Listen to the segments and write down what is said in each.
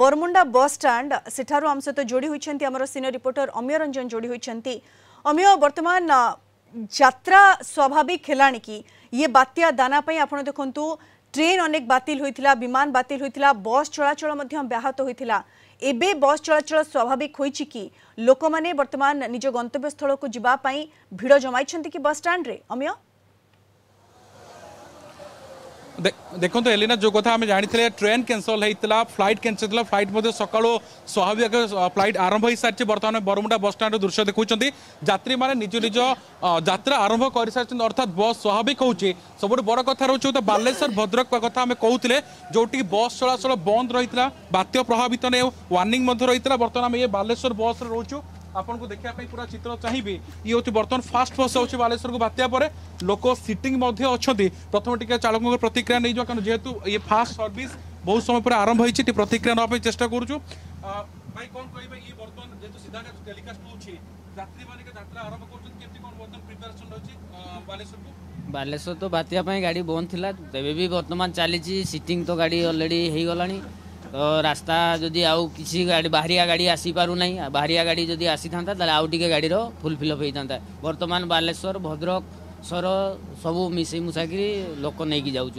Baramunda bus stand ସେଠାରୁ ଆମ ସହିତ ଯୋଡ଼ି ହୋଇଛନ୍ତି ଆମର ସିନିୟର ରିପୋର୍ଟର ଅମୀୟ ରଞ୍ଜନ ଯୋଡ଼ି ହୋଇଛନ୍ତି ଅମୀୟ ବର୍ତ୍ତମାନ ଯାତ୍ରା ସ୍ୱାଭାବିକ ହେଲାଣି କି ଇଏ ବାତ୍ୟା ଦାନା ପାଇଁ ଆପଣ ଦେଖନ୍ତୁ ট্রেন অনেক বাতিল হয়েছিল বিমান বাতিল হয়েছিল বস চলাচল ব্যাহত হয়েছিল এবে বস চলাচল স্বাভাবিক হয়েছে কি লোক মানে বর্তমান নিজ গন্তব্যস্থলক যা ভিড় জমাইছেন কি বস স্টাণ্ডে অমিয় দেখুন এলিনা যে কথা আমি জাঁথিলে ট্রেন ক্যানসল হয়েছিল ফ্লাইট ক্যানসেল হয়েছিল ফ্লাইট মধ্যে সকাল স্বাভাবিক ফ্লাইট আরম্ভ হয়ে সারিছে বর্তমানে বরমুডা বসষ্টাণ্ড দৃশ্য দেখুছেন যাত্রী মানে নিজ নিজ যাত্রা আরম্ভ করে সারিছেন অর্থাৎ বস স্বাভাবিক হচ্ছে সবুঠু বড় কথা রয়েছে তো বালেশ্বর ভদ্রক কথা আমি কৌলে যেটি বস চলাচল বন্ধ রয়েছে বাত্য প্রভাবিত ওয়ার্নিং মধ্যে রয়েছে বর্তমানে আমি এ বালেশ্বর বসরে রয়েছু ଆପଣଙ୍କୁ ଦେଖିବା ପାଇଁ ପୁରା ଚିତ୍ର ଚାହିଁବି ଇଏ ହେଉଛି ବର୍ତ୍ତମାନ ଫାଷ୍ଟ ଫାଷ୍ଟ ହେଉଛି ବାଲେଶ୍ୱରକୁ ବାତ୍ୟା ପରେ ଲୋକ ସିଟିଂ ମଧ୍ୟ ଅଛନ୍ତି ପ୍ରଥମେ ଟିକେ ଚାଳକଙ୍କ ପ୍ରତିକ୍ରିୟା ନେଇଯିବା କାରଣ ଯେହେତୁ ଇଏ ଫାଷ୍ଟ ସର୍ଭିସ୍ ବହୁତ ସମୟ ପରେ ଆରମ୍ଭ ହେଇଛି ଟିକେ ପ୍ରତିକ୍ରିୟା ନେବା ପାଇଁ ଚେଷ୍ଟା କରୁଛୁ ଭାଇ କ'ଣ କହିବେ ଇଏ ବର୍ତ୍ତମାନ ଯେହେତୁ ସିଧା ଟେଲିକାଷ୍ଟ ହେଉଛି ଯାତ୍ରୀମାନେ ଯାତ୍ରା ଆରମ୍ଭ କରୁଛନ୍ତି କେମିତି କ'ଣ ବର୍ତ୍ତମାନ ପ୍ରିପାରେସନ୍ ରହିଛି ବାଲେଶ୍ୱରକୁ ବାଲେଶ୍ୱର ତ ବାତ୍ୟା ପାଇଁ ଗାଡ଼ି ବନ୍ଦ ଥିଲା ତେବେ ବି ବର୍ତ୍ତମାନ ଚାଲିଛି ସିଟିଂ ତ ଗାଡ଼ି ଅଲରେଡ଼ି ହେଇଗଲାଣି तो रास्ता जदि आउ किसी गाड़ी बाहरिया गाड़ी आसी पारु नहीं बाहरिया गाड़ी जदि आसी था ताले आउ टिके गाड़ी रो फुल फिलअप होता बर्तमान बालेश्वर भद्रक सर सब मिसई मुसाकरी लोक नहीं कि जाऊँ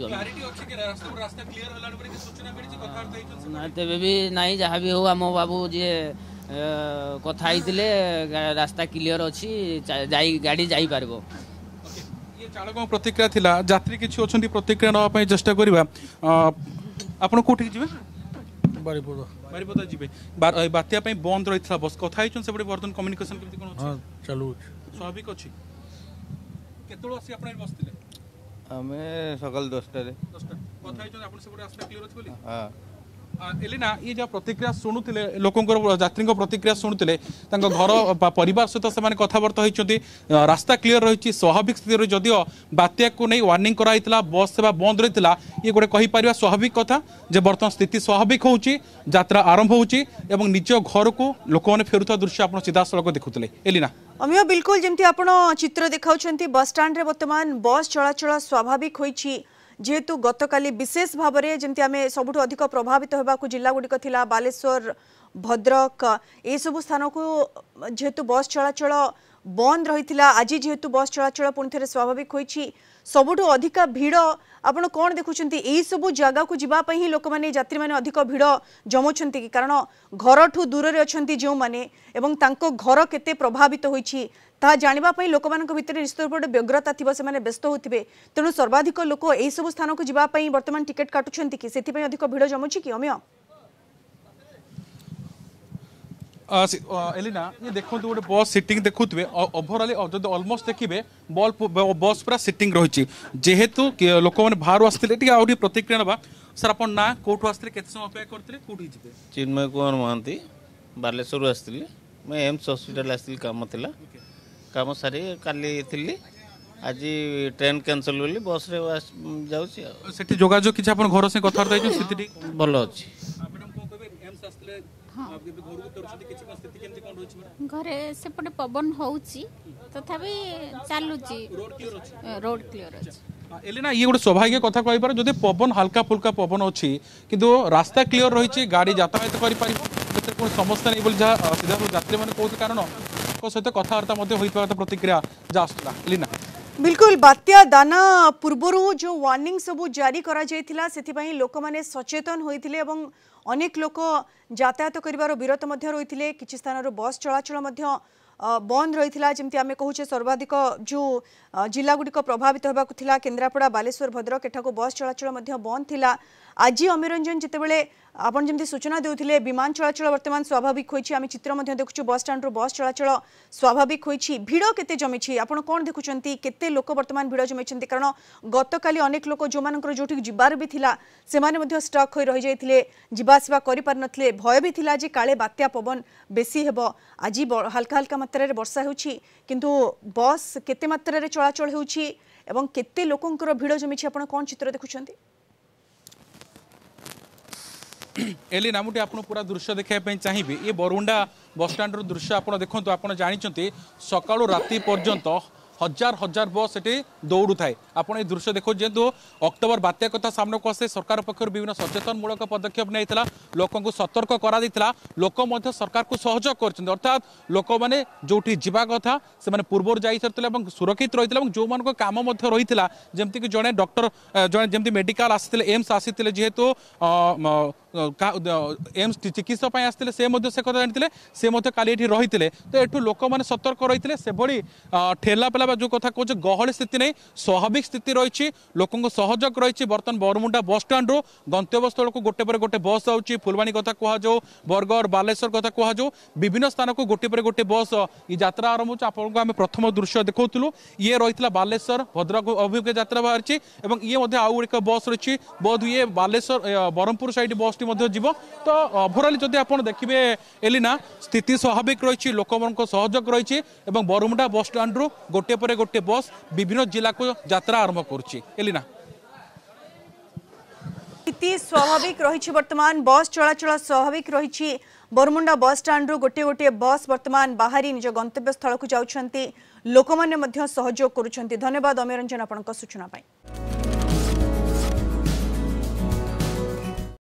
तेरे भी ना जहाँ भी हो आम बाबू जी कथा होते रास्ता क्लीयर अच्छी गाड़ी जापर चालक प्रतिक्रिया थी किसी अच्छा प्रतिक्रिया ना चेस्ट करवा आप कौटी जी ବାରିପଦା ବାରିପଦା ଯିବେ ଏଇ ବାତ୍ୟା ପାଇଁ ବନ୍ଦ ରହିଥିଲା ବସ୍ କଥା ହେଇଛନ୍ତି ସେପଟେ ବର୍ତ୍ତମାନ କମ୍ୟୁନିକେସନ୍ କେମିତି କ'ଣ ହଁ ଚାଲୁଛି ସ୍ୱାଭାବିକ ଅଛି କେତେବେଳେ ଆସି ଆପଣ ବସିଥିଲେ ଆମେ ସକାଳ ଦଶଟାରେ ଦଶଟା କଥା ହେଇଛନ୍ତି ଆପଣ ସେପଟେ ଆସିଲା କ୍ଲିୟର ଅଛି ବୋଲି ହଁ ଏଲିନା ଇଏ ଯେଉଁ ପ୍ରତିକ୍ରିୟା ଶୁଣୁଥିଲେ ଲୋକଙ୍କର ଯାତ୍ରୀଙ୍କ ପ୍ରତିକ୍ରିୟା ଶୁଣୁଥିଲେ ତାଙ୍କ ଘର ପରିବାର ସହିତ ସେମାନେ କଥାବାର୍ତ୍ତା ହୋଇଛନ୍ତି ରାସ୍ତା କ୍ଲିଅର ରହିଛି ସ୍ୱାଭାବିକ ସ୍ଥିତିରେ ଯଦିଓ ବାତ୍ୟାକୁ ନେଇ ୱାର୍ଣ୍ଣିଂ କରାଯାଇଥିଲା ବସ୍ ସେବା ବନ୍ଦ ରହିଥିଲା ଇଏ ଗୋଟେ କହିପାରିବା ସ୍ୱାଭାବିକ କଥା ଯେ ବର୍ତ୍ତମାନ ସ୍ଥିତି ସ୍ୱାଭାବିକ ହେଉଛି ଯାତ୍ରା ଆରମ୍ଭ ହେଉଛି ଏବଂ ନିଜ ଘରକୁ ଲୋକମାନେ ଫେରୁଥିବା ଦୃଶ୍ୟ ଆପଣ ସିଧାସଳଖ ଦେଖୁଥିଲେ ଏଲିନା ଅମିୟ ବିଲକୁଲ ଯେମିତି ଆପଣ ଚିତ୍ର ଦେଖାଉଛନ୍ତି ବସ୍ ଷ୍ଟାଣ୍ଡରେ ବର୍ତ୍ତମାନ ବସ୍ ଚଳାଚଳ ସ୍ୱାଭାବିକ ହୋଇଛି ଯେହେତୁ ଗତକାଲି ବିଶେଷ ଭାବରେ ଯେମିତି ଆମେ ସବୁଠୁ ଅଧିକ ପ୍ରଭାବିତ ହେବାକୁ ଜିଲ୍ଲାଗୁଡ଼ିକ ଥିଲା ବାଲେଶ୍ୱର ଭଦ୍ରକ ଏସବୁ ସ୍ଥାନକୁ ଯେହେତୁ ବସ୍ ଚଳାଚଳ ବନ୍ଦ ରହିଥିଲା ଆଜି ଯେହେତୁ ବସ୍ ଚଳାଚଳ ପୁଣି ଥରେ ସ୍ୱାଭାବିକ ହୋଇଛି ସବୁଠୁ ଅଧିକ ଭିଡ଼ ଆପଣ କ'ଣ ଦେଖୁଛନ୍ତି ଏହିସବୁ ଜାଗାକୁ ଯିବା ପାଇଁ ହିଁ ଲୋକମାନେ ଯାତ୍ରୀମାନେ ଅଧିକ ଭିଡ଼ ଜମାଉଛନ୍ତି କି କାରଣ ଘରଠୁ ଦୂରରେ ଅଛନ୍ତି ଯେଉଁମାନେ ଏବଂ ତାଙ୍କ ଘର କେତେ ପ୍ରଭାବିତ ହୋଇଛି ତାହା ଜାଣିବା ପାଇଁ ଲୋକମାନଙ୍କ ଭିତରେ ନିଶ୍ଚିତ ରୂପରେ ବ୍ୟଗ୍ରତା ଥିବ ସେମାନେ ବ୍ୟସ୍ତ ହେଉଥିବେ ତେଣୁ ସର୍ବାଧିକ ଲୋକ ଏହିସବୁ ସ୍ଥାନକୁ ଯିବା ପାଇଁ ବର୍ତ୍ତମାନ ଟିକେଟ୍ କାଟୁଛନ୍ତି କି ସେଥିପାଇଁ ଅଧିକ ଭିଡ଼ ଜମୁଛି କି ଅମୀୟ ଏଲିନା ଇଏ ଦେଖନ୍ତୁ ଗୋଟେ ବସ୍ ସିଟିଂ ଦେଖୁଥିବେ ଓଭରଅଲି ଯଦି ଅଲମୋଷ୍ଟ ଦେଖିବେ ବଲ୍ ବସ୍ ପୁରା ସିଟିଂ ରହିଛି ଯେହେତୁ ଲୋକମାନେ ବାହାରୁ ଆସିଥିଲେ ଟିକେ ଆହୁରି ପ୍ରତିକ୍ରିୟା ନେବା ସାର୍ ଆପଣ ନା କେଉଁଠୁ ଆସିଥିଲେ କେତେ ସମୟ ଅପେକ୍ଷା କରିଥିଲେ କେଉଁଠି ଯିବେ ଚିନ୍ମୟ କୁମାର ମହାନ୍ତି ବାଲେଶ୍ୱରରୁ ଆସିଥିଲି ମୁଁ ଏମ୍ସ ହସ୍ପିଟାଲ ଆସିଥିଲି କାମ ଥିଲା କାମ ସାରି କାଲି ଥିଲି ଆଜି আজি ট্রেন ক্যানসেল বলে বসরে যাচ্ছি সেটি যোগাযোগ কিছু আপনার ঘর সঙ্গে কথাবার্তা হয়েছে সেটি ভালো আছে ଘରେ ସେପଟେ ପବନ ହେଉଛି ତଥାପି ଚାଲୁଛି ରୋଡ୍ କ୍ଲିଅର ଅଛି এলিনা ইয়ে গোটে স্বাভাবিক কথা কইপার যদি পবন হালকা ফুলকা পবন অছি কিন্তু রাস্তা ক্লিয়র রয়েছে গাড়ি যাতায়াত করিপারিব ସେଥିରେ କୌଣସି ସମସ୍ୟା ନାହିଁ ବୋଲି ଯାହା ସିଧାସଳଖ ଯାତ୍ରୀମାନେ କହୁଥିଲେ କାରଣ ତାଙ୍କ ସହିତ କଥାବାର୍ତ୍ତା ମଧ୍ୟ ହୋଇପାରିବା କଥା ପ୍ରତିକ୍ରିୟା ଯାହା ଆସୁଥିଲା ଲିନା ବିଲକୁଲ ବାତ୍ୟା ଦାନା ପୂର୍ବରୁ ଯେଉଁ ୱାର୍ଣ୍ଣିଂ ସବୁ ଜାରି କରାଯାଇଥିଲା ସେଥିପାଇଁ ଲୋକମାନେ ସଚେତନ ହୋଇଥିଲେ ଏବଂ अनेक लोक जातायात गरेर विरत रहिले कि स्थानहरू बस् चलाचल बन्द रहिला जमि आम के सर्वाधिक जो जुडिक प्रभावित हुनु केन्द्रापडा बालेश्वर भद्रकै बस चलाचल बन्द आज अमिरञ्जन जतिबेला ଆପଣ ଯେମିତି ସୂଚନା ଦେଉଥିଲେ ବିମାନ ଚଳାଚଳ ବର୍ତ୍ତମାନ ସ୍ୱାଭାବିକ ହୋଇଛି ଆମେ ଚିତ୍ର ମଧ୍ୟ ଦେଖୁଛୁ ବସ୍ ଷ୍ଟାଣ୍ଡରୁ ବସ୍ ଚଳାଚଳ ସ୍ୱାଭାବିକ ହୋଇଛି ଭିଡ଼ କେତେ ଜମିଛି ଆପଣ କ'ଣ ଦେଖୁଛନ୍ତି କେତେ ଲୋକ ବର୍ତ୍ତମାନ ଭିଡ଼ ଜମିଛନ୍ତି କାରଣ ଗତକାଲି ଅନେକ ଲୋକ ଯେଉଁମାନଙ୍କର ଯେଉଁଠିକି ଯିବାର ବି ଥିଲା ସେମାନେ ମଧ୍ୟ ଷ୍ଟକ୍ ହୋଇ ରହିଯାଇଥିଲେ ଯିବା ଆସିବା କରିପାରିନଥିଲେ ଭୟ ବି ଥିଲା ଯେ କାଳେ ବାତ୍ୟା ପବନ ବେଶୀ ହେବ ଆଜି ହାଲକା ହାଲକା ମାତ୍ରାରେ ବର୍ଷା ହେଉଛି କିନ୍ତୁ ବସ୍ କେତେ ମାତ୍ରାରେ ଚଳାଚଳ ହେଉଛି ଏବଂ କେତେ ଲୋକଙ୍କର ଭିଡ଼ ଜମିଛି ଆପଣ କ'ଣ ଚିତ୍ର ଦେଖୁଛନ୍ତି এলি ନା ମୁଁ ଟିକେ ଆପଣଙ୍କୁ ପୁରା ଦୃଶ୍ୟ ଦେଖିବା ପାଇଁ ଚାହିଁବି ଏ ବରୁଣ୍ଡା ବସ୍ଷ୍ଟାଣ୍ଡର ଦୃଶ୍ୟ ଆପଣ ଦେଖନ୍ତୁ ଆପଣ ଜାଣିଛନ୍ତି ସକାଳୁ ରାତି ପର୍ଯ୍ୟନ୍ତ ହଜାର ହଜାର ବସ୍ ସେଠି ଦୌଡ଼ୁଥାଏ ଆପଣ ଏ ଦୃଶ୍ୟ ଦେଖନ୍ତୁ ଯେହେତୁ ଅକ୍ଟୋବର ବାତ୍ୟା କଥା ସାମ୍ନାକୁ ଆସେ ସରକାର ପକ୍ଷରୁ ବିଭିନ୍ନ ସଚେତନମୂଳକ ପଦକ୍ଷେପ ନେଇଥିଲା ଲୋକଙ୍କୁ ସତର୍କ କରାଯାଇଥିଲା ଲୋକ ମଧ୍ୟ ସରକାରକୁ ସହଯୋଗ କରିଛନ୍ତି ଅର୍ଥାତ୍ ଲୋକମାନେ ଯେଉଁଠି ଯିବା କଥା ସେମାନେ ପୂର୍ବରୁ ଯାଇସାରିଥିଲେ ଏବଂ ସୁରକ୍ଷିତ ରହିଥିଲେ ଏବଂ ଯେଉଁମାନଙ୍କ କାମ ମଧ୍ୟ ରହିଥିଲା ଯେମିତିକି ଜଣେ ଡକ୍ଟର ଜଣେ ଯେମିତି ମେଡ଼ିକାଲ ଆସିଥିଲେ ଏମ୍ସ ଆସିଥିଲେ ଯେହେତୁ ଏମ୍ସ ଚିକିତ୍ସା ପାଇଁ ଆସିଥିଲେ ସେ ମଧ୍ୟ ସେ କଥା ଜାଣିଥିଲେ ସେ ମଧ୍ୟ କାଲି ଏଠି ରହିଥିଲେ ତ ଏଠୁ ଲୋକମାନେ ସତର୍କ ରହିଥିଲେ ସେଭଳି ଠେଲା ପେଲା ବା ଯେଉଁ କଥା କହୁଛୁ ଗହଳି ସ୍ଥିତି ନାହିଁ ସ୍ୱାଭାବିକ ସ୍ଥିତି ରହିଛି ଲୋକଙ୍କ ସହଯୋଗ ରହିଛି ବର୍ତ୍ତମାନ ବରମୁଣ୍ଡା ବସ୍ଷ୍ଟାଣ୍ଡରୁ ଗନ୍ତବ୍ୟସ୍ଥଳକୁ ଗୋଟେ ପରେ ଗୋଟେ ବସ୍ ଯାଉଛି ଫୁଲବାଣୀ କଥା କୁହାଯାଉ ବରଗଡ଼ ବାଲେଶ୍ୱର କଥା କୁହାଯାଉ ବିଭିନ୍ନ ସ୍ଥାନକୁ ଗୋଟିଏ ପରେ ଗୋଟିଏ ବସ୍ ଏ ଯାତ୍ରା ଆରମ୍ଭ ହେଉଛି ଆପଣଙ୍କୁ ଆମେ ପ୍ରଥମ ଦୃଶ୍ୟ ଦେଖାଉଥିଲୁ ଇଏ ରହିଥିଲା ବାଲେଶ୍ୱର ଭଦ୍ରକ ଅଭିମୁଖେ ଯାତ୍ରା ବାହାରିଛି ଏବଂ ଇଏ ମଧ୍ୟ ଆଉ ଏକ ବସ୍ ରହିଛି ବୋଧ ଇଏ ବାଲେଶ୍ୱର ବ୍ରହ୍ମପୁର ସାଇଡ୍ ବସ୍ଟି ମଧ୍ୟ ଯିବ ତ ଓଭରାଲି ଯଦି ଆପଣ ଦେଖିବେ ଏଲିନା ସ୍ଥିତି ସ୍ୱାଭାବିକ ରହିଛି ଲୋକମାନଙ୍କ ସହଯୋଗ ରହିଛି এবং বরমুডা বস স্ট্যান্ড্রু গোটে পরে গোটে বস বিভিন্ন জেলাকে যাত্রা আরম্ভ করছে এলিনা গতি স্বাভাবিক রয়েছে বর্তমান বস চলাচল স্বাভাবিক রয়েছে বরমুন্ডা বস স্টাণ্ডু গোটিয়ে গোটিয়ে বস বর্তমান বাহারি নিজ গন্তব্যস্থলক যাচ্ছেন লোকমানে সহযোগ করছেন ধন্যবাদ অমিরঞ্জন আপনার সূচনা